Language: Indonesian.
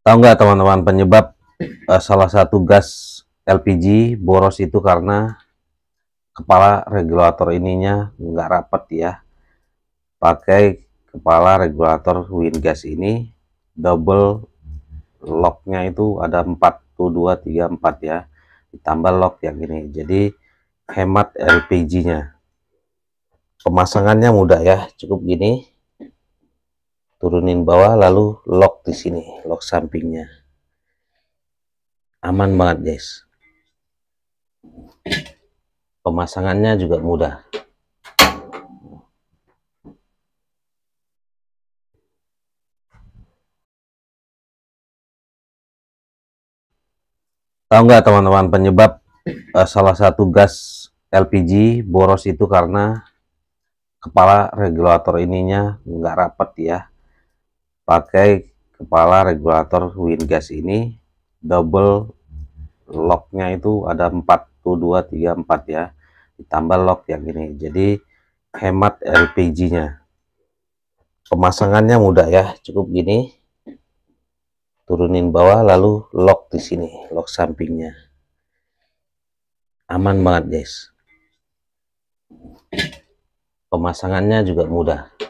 Tahu nggak teman-teman penyebab uh, salah satu gas LPG boros itu karena kepala regulator ininya nggak rapat ya. Pakai kepala regulator wind gas ini double locknya itu ada 4 tuh 2 3 4 ya. Ditambah lock yang ini. Jadi hemat LPG-nya. Pemasangannya mudah ya, cukup gini turunin bawah lalu lock di sini lock sampingnya aman banget guys pemasangannya juga mudah tahu nggak teman-teman penyebab uh, salah satu gas LPG boros itu karena kepala regulator ininya nggak rapat ya pakai kepala regulator windgas ini double locknya itu ada 4 tuh 2 3 4 ya ditambah lock yang ini jadi hemat LPG nya pemasangannya mudah ya cukup gini turunin bawah lalu lock di sini lock sampingnya aman banget guys pemasangannya juga mudah